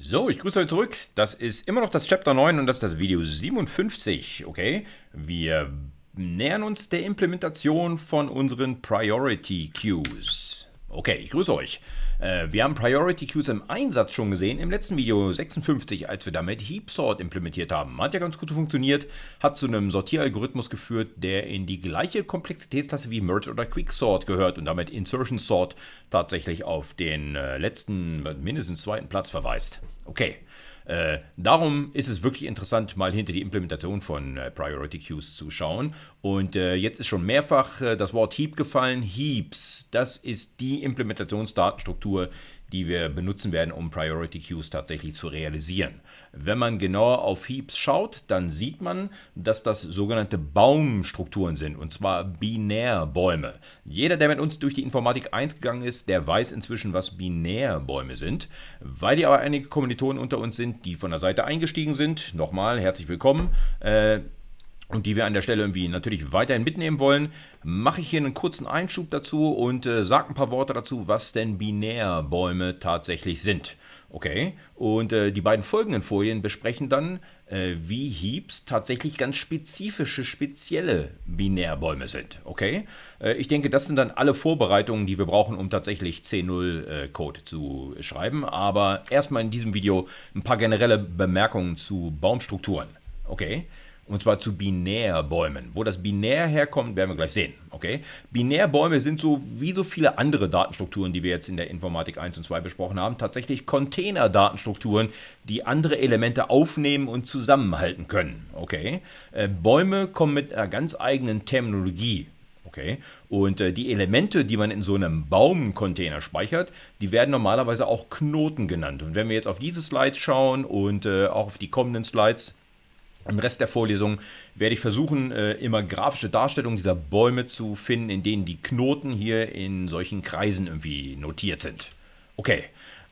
So, ich grüße euch zurück. Das ist immer noch das Chapter 9 und das ist das Video 57, okay? Wir nähern uns der Implementation von unseren Priority Queues. Okay, ich grüße euch. Äh, wir haben Priority Queues im Einsatz schon gesehen, im letzten Video 56, als wir damit Heap Sort implementiert haben. Hat ja ganz gut funktioniert, hat zu einem Sortieralgorithmus geführt, der in die gleiche Komplexitätsklasse wie Merge oder Quicksort gehört und damit Insertion Sort tatsächlich auf den äh, letzten, mindestens zweiten Platz verweist. Okay. Äh, darum ist es wirklich interessant, mal hinter die Implementation von äh, Priority Queues zu schauen. Und äh, jetzt ist schon mehrfach äh, das Wort Heap gefallen. Heaps, das ist die Implementationsdatenstruktur, die wir benutzen werden, um Priority Queues tatsächlich zu realisieren. Wenn man genauer auf Heaps schaut, dann sieht man, dass das sogenannte Baumstrukturen sind, und zwar Binärbäume. Jeder, der mit uns durch die Informatik 1 gegangen ist, der weiß inzwischen, was Binärbäume sind. Weil hier aber einige Kommilitonen unter uns sind, die von der Seite eingestiegen sind, nochmal herzlich willkommen. Äh, und die wir an der Stelle irgendwie natürlich weiterhin mitnehmen wollen, mache ich hier einen kurzen Einschub dazu und äh, sage ein paar Worte dazu, was denn Binärbäume tatsächlich sind. Okay, und äh, die beiden folgenden Folien besprechen dann, äh, wie Heaps tatsächlich ganz spezifische, spezielle Binärbäume sind. Okay, äh, ich denke, das sind dann alle Vorbereitungen, die wir brauchen, um tatsächlich C0-Code äh, zu schreiben. Aber erstmal in diesem Video ein paar generelle Bemerkungen zu Baumstrukturen. Okay, und zwar zu Binärbäumen. Wo das Binär herkommt, werden wir gleich sehen. Okay? Binärbäume sind so wie so viele andere Datenstrukturen, die wir jetzt in der Informatik 1 und 2 besprochen haben, tatsächlich Containerdatenstrukturen, die andere Elemente aufnehmen und zusammenhalten können. Okay? Äh, Bäume kommen mit einer ganz eigenen Terminologie Okay. Und äh, die Elemente, die man in so einem Baumcontainer speichert, die werden normalerweise auch Knoten genannt. Und wenn wir jetzt auf diese Slides schauen und äh, auch auf die kommenden Slides, im Rest der Vorlesung werde ich versuchen, äh, immer grafische Darstellungen dieser Bäume zu finden, in denen die Knoten hier in solchen Kreisen irgendwie notiert sind. Okay,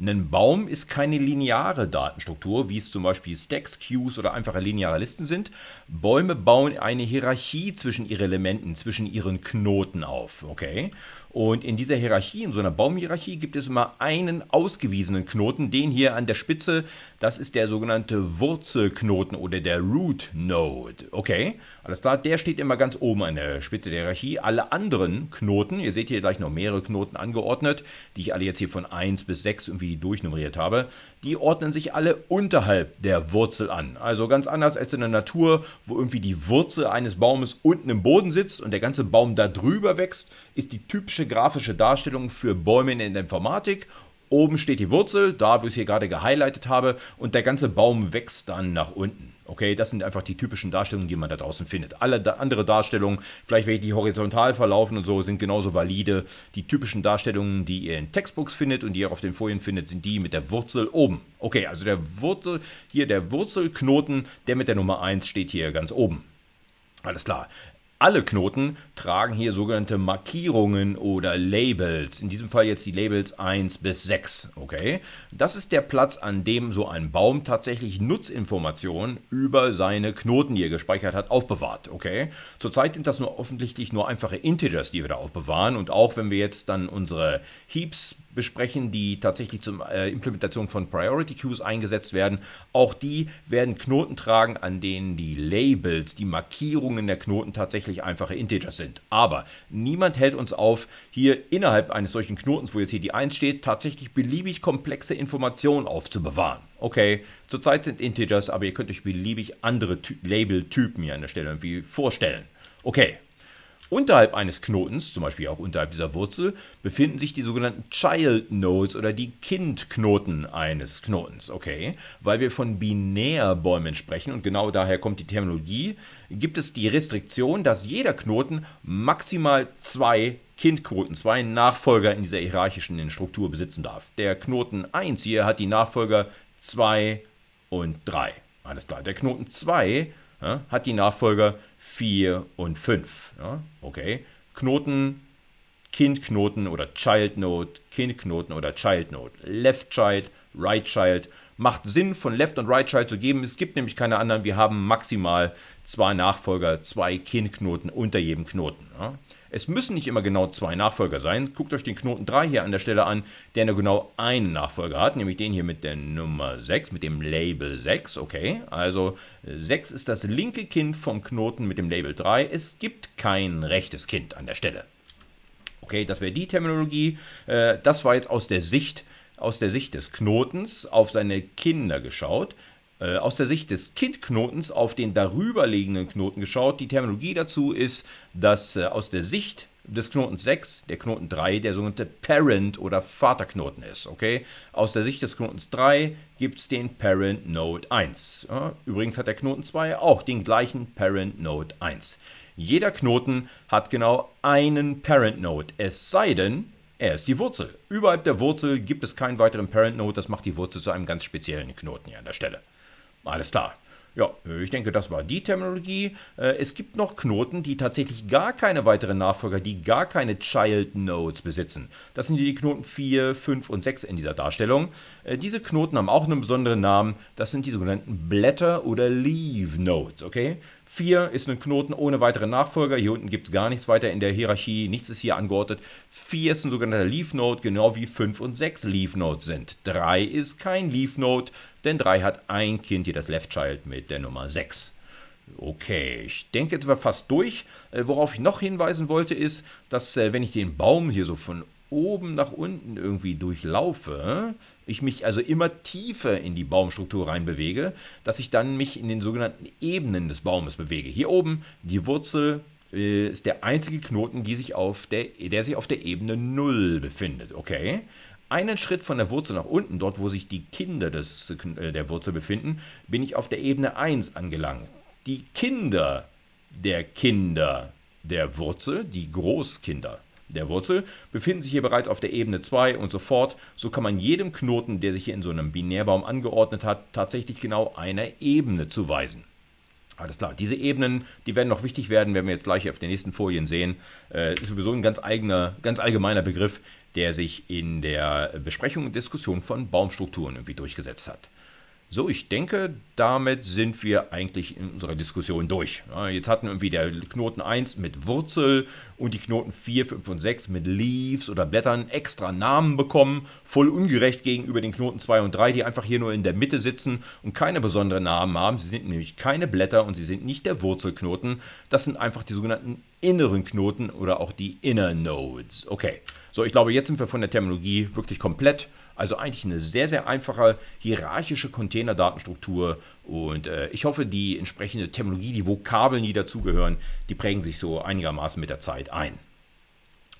ein Baum ist keine lineare Datenstruktur, wie es zum Beispiel Stacks, Queues oder einfache lineare Listen sind. Bäume bauen eine Hierarchie zwischen ihren Elementen, zwischen ihren Knoten auf. Okay, und in dieser Hierarchie, in so einer Baumhierarchie, gibt es immer einen ausgewiesenen Knoten, den hier an der Spitze, das ist der sogenannte Wurzelknoten oder der Root Node. Okay, alles klar, der steht immer ganz oben an der Spitze der Hierarchie. Alle anderen Knoten, ihr seht hier gleich noch mehrere Knoten angeordnet, die ich alle jetzt hier von 1 bis 6 irgendwie durchnummeriert habe, die ordnen sich alle unterhalb der Wurzel an. Also ganz anders als in der Natur, wo irgendwie die Wurzel eines Baumes unten im Boden sitzt und der ganze Baum da drüber wächst, ist die typische klassische grafische Darstellung für Bäume in der Informatik. Oben steht die Wurzel, da wo ich es hier gerade gehighlightet habe, und der ganze Baum wächst dann nach unten. Okay, das sind einfach die typischen Darstellungen, die man da draußen findet. Alle da andere Darstellungen, vielleicht welche, die horizontal verlaufen und so, sind genauso valide. Die typischen Darstellungen, die ihr in Textbooks findet und die ihr auf den Folien findet, sind die mit der Wurzel oben. Okay, also der Wurzel, hier der Wurzelknoten, der mit der Nummer 1 steht hier ganz oben. Alles klar. Alle Knoten tragen hier sogenannte Markierungen oder Labels. In diesem Fall jetzt die Labels 1 bis 6. Okay? Das ist der Platz, an dem so ein Baum tatsächlich Nutzinformationen über seine Knoten, die er gespeichert hat, aufbewahrt. Okay? Zurzeit sind das nur offensichtlich nur einfache Integers, die wir da aufbewahren. Und auch wenn wir jetzt dann unsere Heaps besprechen, die tatsächlich zur äh, Implementation von Priority Queues eingesetzt werden. Auch die werden Knoten tragen, an denen die Labels, die Markierungen der Knoten tatsächlich einfache Integers sind. Aber niemand hält uns auf, hier innerhalb eines solchen Knotens, wo jetzt hier die 1 steht, tatsächlich beliebig komplexe Informationen aufzubewahren. Okay, zurzeit sind Integers, aber ihr könnt euch beliebig andere Label-Typen hier an der Stelle irgendwie vorstellen. Okay, Unterhalb eines Knotens, zum Beispiel auch unterhalb dieser Wurzel, befinden sich die sogenannten Child Nodes oder die Kindknoten eines Knotens. Okay, weil wir von Binärbäumen sprechen und genau daher kommt die Terminologie, gibt es die Restriktion, dass jeder Knoten maximal zwei Kindknoten, zwei Nachfolger in dieser hierarchischen Struktur besitzen darf. Der Knoten 1 hier hat die Nachfolger 2 und 3. Alles klar. Der Knoten 2 ja, hat die Nachfolger 2. 4 und 5. Ja, okay. Knoten, Kindknoten oder Child Note, Kindknoten oder Child Note, Left Child, Right Child. Macht Sinn, von Left und Right Child zu geben. Es gibt nämlich keine anderen. Wir haben maximal zwei Nachfolger, zwei Kindknoten unter jedem Knoten. Ja. Es müssen nicht immer genau zwei Nachfolger sein. Guckt euch den Knoten 3 hier an der Stelle an, der nur genau einen Nachfolger hat, nämlich den hier mit der Nummer 6, mit dem Label 6. Okay, also 6 ist das linke Kind vom Knoten mit dem Label 3. Es gibt kein rechtes Kind an der Stelle. Okay, das wäre die Terminologie. Äh, das war jetzt aus der Sicht aus der Sicht des Knotens auf seine Kinder geschaut. Äh, aus der Sicht des Kindknotens auf den darüberliegenden Knoten geschaut. Die Terminologie dazu ist, dass äh, aus der Sicht des Knotens 6, der Knoten 3, der sogenannte Parent- oder Vaterknoten ist. Okay? Aus der Sicht des Knotens 3 gibt es den Parent Node 1. Ja? Übrigens hat der Knoten 2 auch den gleichen Parent Node 1. Jeder Knoten hat genau einen Parent Node, es sei denn, er ist die Wurzel. Überhalb der Wurzel gibt es keinen weiteren Parent Node, das macht die Wurzel zu einem ganz speziellen Knoten hier an der Stelle. Alles klar. Ja, ich denke, das war die Terminologie. Äh, es gibt noch Knoten, die tatsächlich gar keine weiteren Nachfolger, die gar keine Child Nodes besitzen. Das sind die Knoten 4, 5 und 6 in dieser Darstellung. Äh, diese Knoten haben auch einen besonderen Namen. Das sind die sogenannten Blätter- oder Leave Nodes, okay? 4 ist ein Knoten ohne weitere Nachfolger. Hier unten gibt es gar nichts weiter in der Hierarchie. Nichts ist hier angeordnet. 4 ist ein sogenannter Leaf Node, genau wie 5 und 6 Leaf Nodes sind. 3 ist kein Leaf Node, denn 3 hat ein Kind, hier das Left Child mit der Nummer 6. Okay, ich denke, jetzt war fast durch. Äh, worauf ich noch hinweisen wollte, ist, dass äh, wenn ich den Baum hier so von oben nach unten irgendwie durchlaufe, ich mich also immer tiefer in die Baumstruktur reinbewege, dass ich dann mich in den sogenannten Ebenen des Baumes bewege. Hier oben die Wurzel äh, ist der einzige Knoten, die sich auf der, der sich auf der Ebene 0 befindet, okay? Einen Schritt von der Wurzel nach unten, dort wo sich die Kinder des, äh, der Wurzel befinden, bin ich auf der Ebene 1 angelangt. Die Kinder der Kinder der Wurzel, die Großkinder der Wurzel befinden sich hier bereits auf der Ebene 2 und so fort. So kann man jedem Knoten, der sich hier in so einem Binärbaum angeordnet hat, tatsächlich genau eine Ebene zuweisen. Alles klar, diese Ebenen, die werden noch wichtig werden, werden wir jetzt gleich auf den nächsten Folien sehen. Äh, ist sowieso ein ganz eigener, ganz allgemeiner Begriff, der sich in der Besprechung und Diskussion von Baumstrukturen irgendwie durchgesetzt hat. So, ich denke, damit sind wir eigentlich in unserer Diskussion durch. Jetzt hatten irgendwie der Knoten 1 mit Wurzel und die Knoten 4, 5 und 6 mit Leaves oder Blättern extra Namen bekommen. Voll ungerecht gegenüber den Knoten 2 und 3, die einfach hier nur in der Mitte sitzen und keine besonderen Namen haben. Sie sind nämlich keine Blätter und sie sind nicht der Wurzelknoten. Das sind einfach die sogenannten inneren Knoten oder auch die Inner Nodes. Okay, so ich glaube, jetzt sind wir von der Terminologie wirklich komplett. Also eigentlich eine sehr, sehr einfache hierarchische Containerdatenstruktur. Und äh, ich hoffe, die entsprechende Terminologie, die Vokabeln, die dazugehören, die prägen sich so einigermaßen mit der Zeit ein.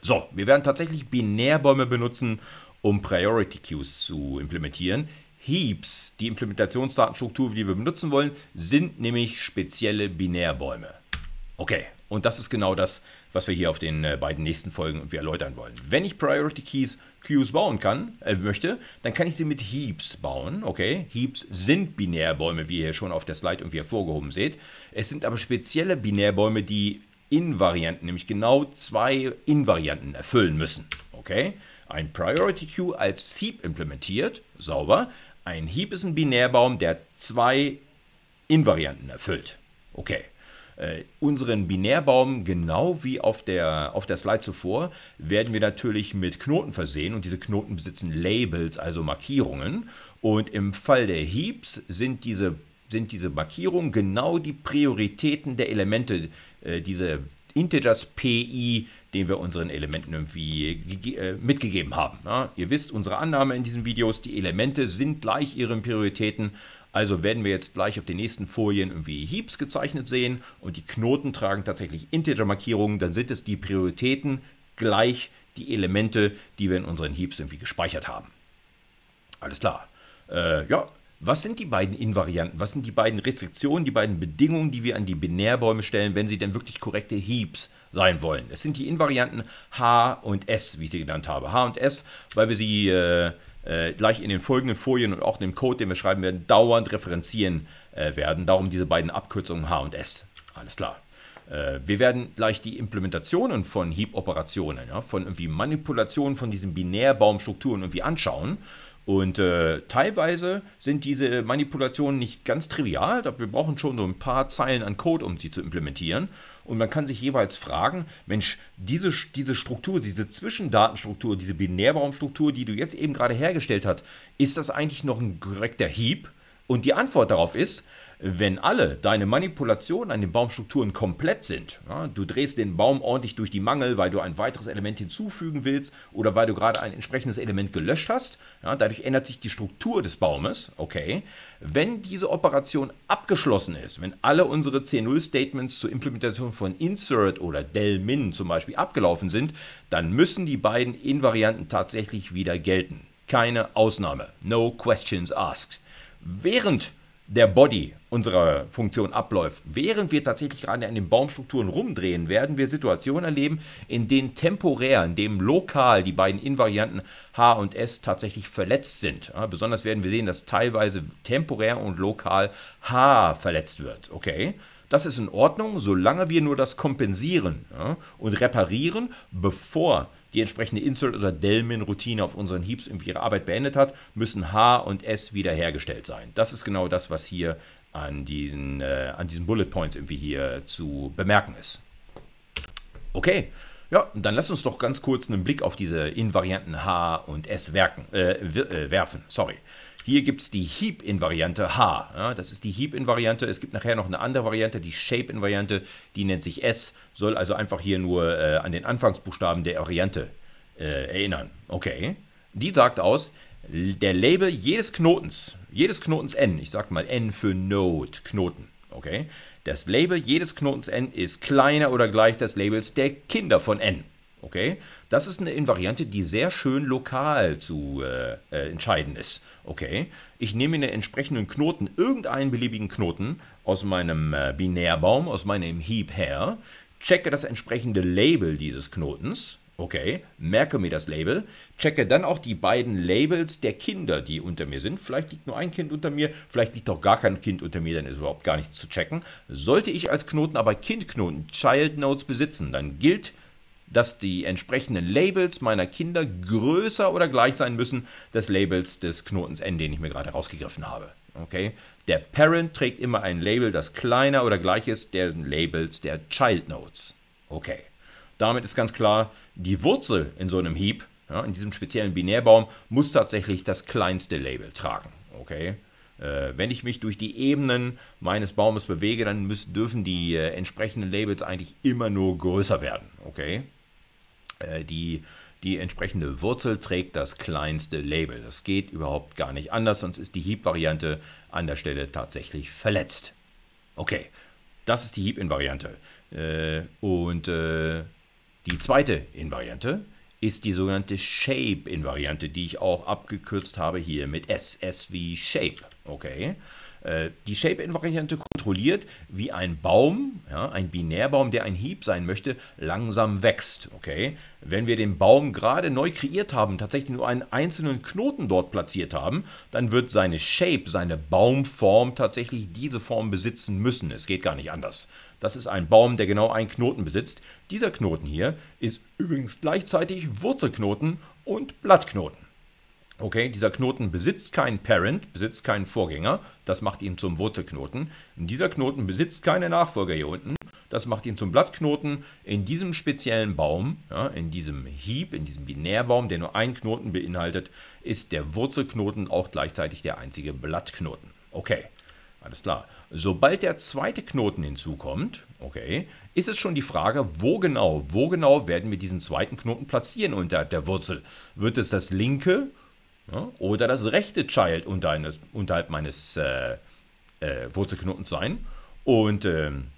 So, wir werden tatsächlich Binärbäume benutzen, um Priority Queues zu implementieren. Heaps, die Implementationsdatenstruktur, die wir benutzen wollen, sind nämlich spezielle Binärbäume. Okay, und das ist genau das, was wir hier auf den äh, beiden nächsten Folgen wir erläutern wollen. Wenn ich Priority Keys Queues bauen kann, äh, möchte, dann kann ich sie mit Heaps bauen. Okay, Heaps sind Binärbäume, wie ihr schon auf der Slide und wie ihr vorgehoben seht. Es sind aber spezielle Binärbäume, die Invarianten, nämlich genau zwei Invarianten erfüllen müssen. Okay, ein Priority Queue als Heap implementiert, sauber. Ein Heap ist ein Binärbaum, der zwei Invarianten erfüllt. Okay, äh, unseren Binärbaum, genau wie auf der, auf der Slide zuvor, werden wir natürlich mit Knoten versehen und diese Knoten besitzen Labels, also Markierungen. Und im Fall der Heaps sind diese, sind diese Markierungen genau die Prioritäten der Elemente, äh, diese Integers PI, den wir unseren Elementen irgendwie äh, mitgegeben haben. Ja, ne? ihr wisst, unsere Annahme in diesen Videos, die Elemente sind gleich ihren Prioritäten also werden wir jetzt gleich auf den nächsten Folien irgendwie Heaps gezeichnet sehen und die Knoten tragen tatsächlich Integer-Markierungen, dann sind es die Prioritäten gleich die Elemente, die wir in unseren Heaps irgendwie gespeichert haben. Alles klar. Äh, ja, was sind die beiden Invarianten? Was sind die beiden Restriktionen, die beiden Bedingungen, die wir an die Binärbäume stellen, wenn sie denn wirklich korrekte Heaps sein wollen? Es sind die Invarianten H und S, wie ich sie genannt habe. H und S, weil wir sie äh, äh, gleich in den folgenden Folien und auch in dem Code, den wir schreiben werden, dauernd referenzieren äh, werden. Darum diese beiden Abkürzungen H und S. Alles klar. Äh, wir werden gleich die Implementationen von Heap-Operationen, ja, von irgendwie Manipulationen von diesen Binärbaumstrukturen irgendwie anschauen und äh, teilweise sind diese Manipulationen nicht ganz trivial. Wir brauchen schon so ein paar Zeilen an Code, um sie zu implementieren. Und man kann sich jeweils fragen, Mensch, diese, diese Struktur, diese Zwischendatenstruktur, diese Binärbaumstruktur, die du jetzt eben gerade hergestellt hast, ist das eigentlich noch ein korrekter Heap? Und die Antwort darauf ist, wenn alle deine Manipulationen an den Baumstrukturen komplett sind, ja, du drehst den Baum ordentlich durch die Mangel, weil du ein weiteres Element hinzufügen willst oder weil du gerade ein entsprechendes Element gelöscht hast, ja, dadurch ändert sich die Struktur des Baumes, okay. Wenn diese Operation abgeschlossen ist, wenn alle unsere C0-Statements zur Implementation von Insert oder Delmin zum Beispiel abgelaufen sind, dann müssen die beiden Invarianten tatsächlich wieder gelten. Keine Ausnahme. No questions asked. Während der Body unserer Funktion abläuft, während wir tatsächlich gerade an den Baumstrukturen rumdrehen, werden wir Situationen erleben, in denen temporär, in dem lokal die beiden Invarianten H und S tatsächlich verletzt sind. Ja, besonders werden wir sehen, dass teilweise temporär und lokal H verletzt wird. Okay? Das ist in Ordnung, solange wir nur das kompensieren ja, und reparieren, bevor die entsprechende Insert- oder Delmin-Routine auf unseren Heaps irgendwie ihre Arbeit beendet hat, müssen H und S wiederhergestellt sein. Das ist genau das, was hier an diesen, äh, an diesen Bullet Points irgendwie hier zu bemerken ist. Okay, ja, dann lass uns doch ganz kurz einen Blick auf diese Invarianten H und S werken, äh, äh werfen. Sorry. Hier gibt es die Heap-Invariante H. Ja, das ist die Heap-Invariante. Es gibt nachher noch eine andere Variante, die Shape-Invariante. Die nennt sich S, soll also einfach hier nur äh, an den Anfangsbuchstaben der Variante äh, erinnern. Okay. Die sagt aus, der Label jedes Knotens, jedes Knotens N, ich sag mal N für Node, Knoten, okay? Das Label jedes Knotens N ist kleiner oder gleich des Labels der Kinder von N. Okay, das ist eine Invariante, die sehr schön lokal zu äh, äh, entscheiden ist. Okay, ich nehme einen entsprechenden Knoten, irgendeinen beliebigen Knoten aus meinem äh, Binärbaum, aus meinem Heap her, checke das entsprechende Label dieses Knotens. Okay, merke mir das Label, checke dann auch die beiden Labels der Kinder, die unter mir sind. Vielleicht liegt nur ein Kind unter mir, vielleicht liegt auch gar kein Kind unter mir, dann ist überhaupt gar nichts zu checken. Sollte ich als Knoten aber Kindknoten, Child Notes besitzen, dann gilt dass die entsprechenden Labels meiner Kinder größer oder gleich sein müssen des Labels des Knotens N, den ich mir gerade rausgegriffen habe. Okay? Der Parent trägt immer ein Label, das kleiner oder gleich ist der Labels der Child Nodes. Okay. Damit ist ganz klar, die Wurzel in so einem Heap, ja, in diesem speziellen Binärbaum, muss tatsächlich das kleinste Label tragen. Okay? Äh, wenn ich mich durch die Ebenen meines Baumes bewege, dann müssen, dürfen die äh, entsprechenden Labels eigentlich immer nur größer werden. Okay? Äh, die die entsprechende Wurzel trägt das kleinste Label. Das geht überhaupt gar nicht anders, sonst ist die Heap-Variante an der Stelle tatsächlich verletzt. Okay, das ist die Heap-Invariante. Äh, und äh, die zweite Invariante ist die sogenannte Shape-Invariante, die ich auch abgekürzt habe hier mit S. S wie Shape. Okay. Äh, die shape invariante kontrolliert, wie ein Baum, ja, ein Binärbaum, der ein Hieb sein möchte, langsam wächst. Okay? Wenn wir den Baum gerade neu kreiert haben, tatsächlich nur einen einzelnen Knoten dort platziert haben, dann wird seine Shape, seine Baumform tatsächlich diese Form besitzen müssen. Es geht gar nicht anders. Das ist ein Baum, der genau einen Knoten besitzt. Dieser Knoten hier ist übrigens gleichzeitig Wurzelknoten und Blattknoten. Okay, dieser Knoten besitzt keinen Parent, besitzt keinen Vorgänger, das macht ihn zum Wurzelknoten. Und dieser Knoten besitzt keine Nachfolger hier unten, das macht ihn zum Blattknoten. In diesem speziellen Baum, ja, in diesem Hieb, in diesem Binärbaum, der nur einen Knoten beinhaltet, ist der Wurzelknoten auch gleichzeitig der einzige Blattknoten. Okay, alles klar. Sobald der zweite Knoten hinzukommt, okay, ist es schon die Frage, wo genau, wo genau werden wir diesen zweiten Knoten platzieren unterhalb der Wurzel? Wird es das linke ja? Oder das rechte Child untereines, unterhalb meines äh, äh, Wurzelknotens sein. Und ähm,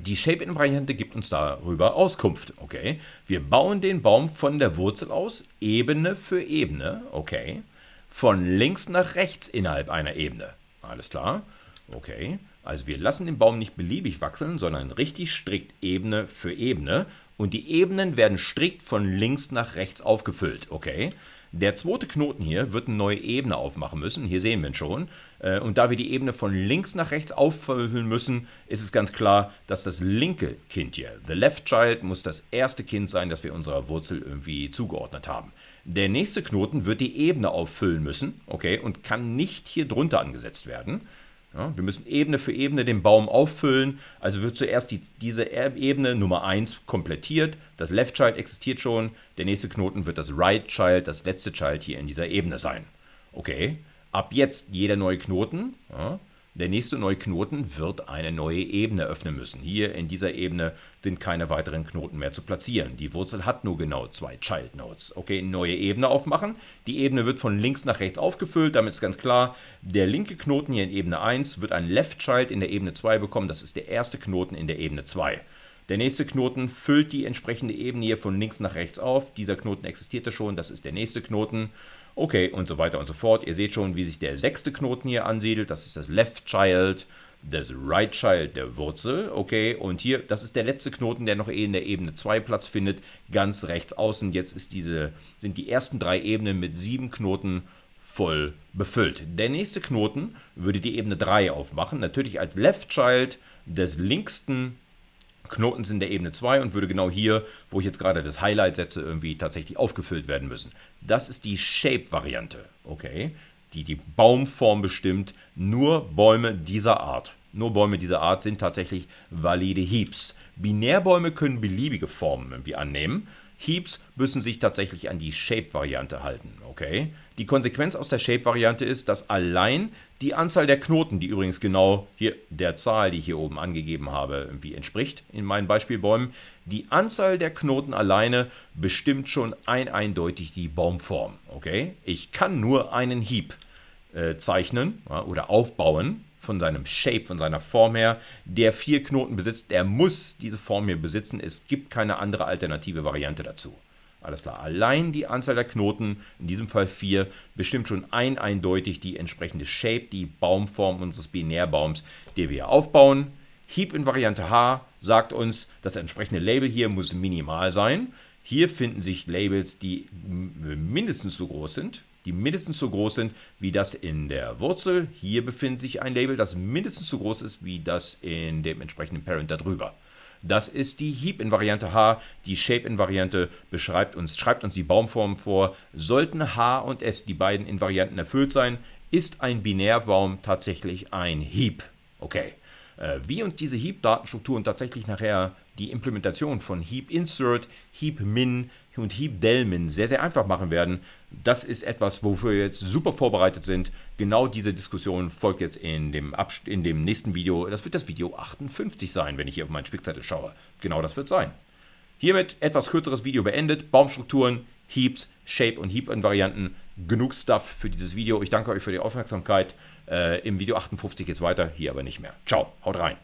die Shape-In-Variante gibt uns darüber Auskunft. Okay, wir bauen den Baum von der Wurzel aus, Ebene für Ebene. Okay, von links nach rechts innerhalb einer Ebene. Alles klar. Okay, also wir lassen den Baum nicht beliebig wachsen, sondern richtig strikt Ebene für Ebene. Und die Ebenen werden strikt von links nach rechts aufgefüllt. Okay, der zweite Knoten hier wird eine neue Ebene aufmachen müssen. Hier sehen wir ihn schon. Äh, und da wir die Ebene von links nach rechts auffüllen müssen, ist es ganz klar, dass das linke Kind hier, the left child, muss das erste Kind sein, das wir unserer Wurzel irgendwie zugeordnet haben. Der nächste Knoten wird die Ebene auffüllen müssen, okay, und kann nicht hier drunter angesetzt werden. Ja, wir müssen Ebene für Ebene den Baum auffüllen. Also wird zuerst die, diese Ebene Nummer 1 komplettiert. Das Left Child existiert schon. Der nächste Knoten wird das Right Child, das letzte Child hier in dieser Ebene sein. Okay, ab jetzt jeder neue Knoten ja, der nächste neue Knoten wird eine neue Ebene öffnen müssen. Hier in dieser Ebene sind keine weiteren Knoten mehr zu platzieren. Die Wurzel hat nur genau zwei Child Nodes. Okay, neue Ebene aufmachen. Die Ebene wird von links nach rechts aufgefüllt. Damit ist ganz klar, der linke Knoten hier in Ebene 1 wird ein Left Child in der Ebene 2 bekommen. Das ist der erste Knoten in der Ebene 2. Der nächste Knoten füllt die entsprechende Ebene hier von links nach rechts auf. Dieser Knoten existierte schon, das ist der nächste Knoten. Okay, und so weiter und so fort. Ihr seht schon, wie sich der sechste Knoten hier ansiedelt. Das ist das Left Child, das Right Child der Wurzel. Okay, und hier, das ist der letzte Knoten, der noch in der Ebene 2 Platz findet, ganz rechts außen. Jetzt ist diese, sind die ersten drei Ebenen mit sieben Knoten voll befüllt. Der nächste Knoten würde die Ebene 3 aufmachen, natürlich als Left Child des linksten Knoten. Knoten sind der Ebene 2 und würde genau hier, wo ich jetzt gerade das Highlight setze, irgendwie tatsächlich aufgefüllt werden müssen. Das ist die Shape-Variante, okay, die die Baumform bestimmt. Nur Bäume dieser Art, nur Bäume dieser Art sind tatsächlich valide Heaps. Binärbäume können beliebige Formen irgendwie annehmen. Heaps müssen sich tatsächlich an die Shape-Variante halten, okay? Die Konsequenz aus der Shape-Variante ist, dass allein die Anzahl der Knoten, die übrigens genau hier der Zahl, die ich hier oben angegeben habe, irgendwie entspricht in meinen Beispielbäumen, die Anzahl der Knoten alleine bestimmt schon ein eindeutig die Baumform, okay? Ich kann nur einen Heap äh, zeichnen ja, oder aufbauen, von seinem Shape, von seiner Form her, der vier Knoten besitzt. der muss diese Form hier besitzen. Es gibt keine andere alternative Variante dazu. Alles klar. Allein die Anzahl der Knoten, in diesem Fall vier, bestimmt schon ein eindeutig die entsprechende Shape, die Baumform unseres Binärbaums, den wir hier aufbauen. Heap in Variante H sagt uns, das entsprechende Label hier muss minimal sein. Hier finden sich Labels, die mindestens so groß sind die mindestens so groß sind wie das in der Wurzel. Hier befindet sich ein Label, das mindestens so groß ist wie das in dem entsprechenden Parent darüber. Das ist die Heap-Invariante H. Die Shape-Invariante beschreibt uns, schreibt uns die Baumform vor. Sollten H und S, die beiden Invarianten, erfüllt sein, ist ein Binärbaum tatsächlich ein Heap. Okay. Äh, wie uns diese heap datenstrukturen tatsächlich nachher die Implementation von Heap Insert, Heap Min und Heap Delmin sehr, sehr einfach machen werden. Das ist etwas, wofür wir jetzt super vorbereitet sind. Genau diese Diskussion folgt jetzt in dem, Abst in dem nächsten Video. Das wird das Video 58 sein, wenn ich hier auf meinen Spickzettel schaue. Genau das wird sein. Hiermit etwas kürzeres Video beendet. Baumstrukturen, Heaps, Shape und Heap-Invarianten. Genug Stuff für dieses Video. Ich danke euch für die Aufmerksamkeit. Äh, Im Video 58 geht es weiter, hier aber nicht mehr. Ciao, haut rein.